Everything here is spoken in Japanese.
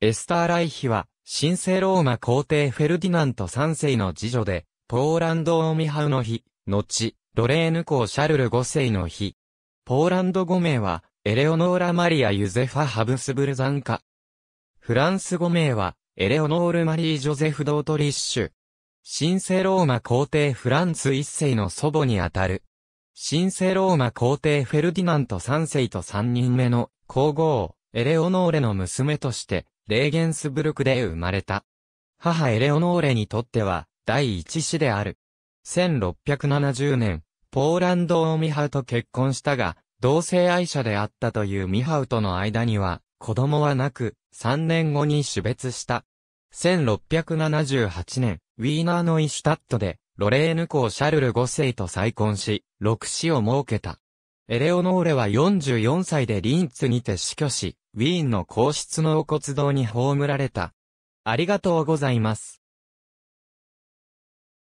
エスター・ライヒは、神聖ローマ皇帝フェルディナント3世の次女で、ポーランド・オミハウの日、後、ロレーヌ公シャルル5世の日。ポーランド5名は、エレオノーラ・マリア・ユゼファ・ハブスブルザンカ。フランス5名は、エレオノール・マリー・ジョゼフ・ドートリッシュ。神聖ローマ皇帝フランツ1世の祖母にあたる。神聖ローマ皇帝フェルディナント3世と3人目の皇后、エレオノーレの娘として、レーゲンスブルクで生まれた。母エレオノーレにとっては、第一子である。1670年、ポーランド王ミハウと結婚したが、同性愛者であったというミハウとの間には、子供はなく、3年後に死別した。1678年、ウィーナーのイシュタットで、ロレーヌ公シャルル5世と再婚し、6子を設けた。エレオノーレは44歳でリンツにて死去し、ウィーンの皇室のお骨堂に葬られた。ありがとうございます。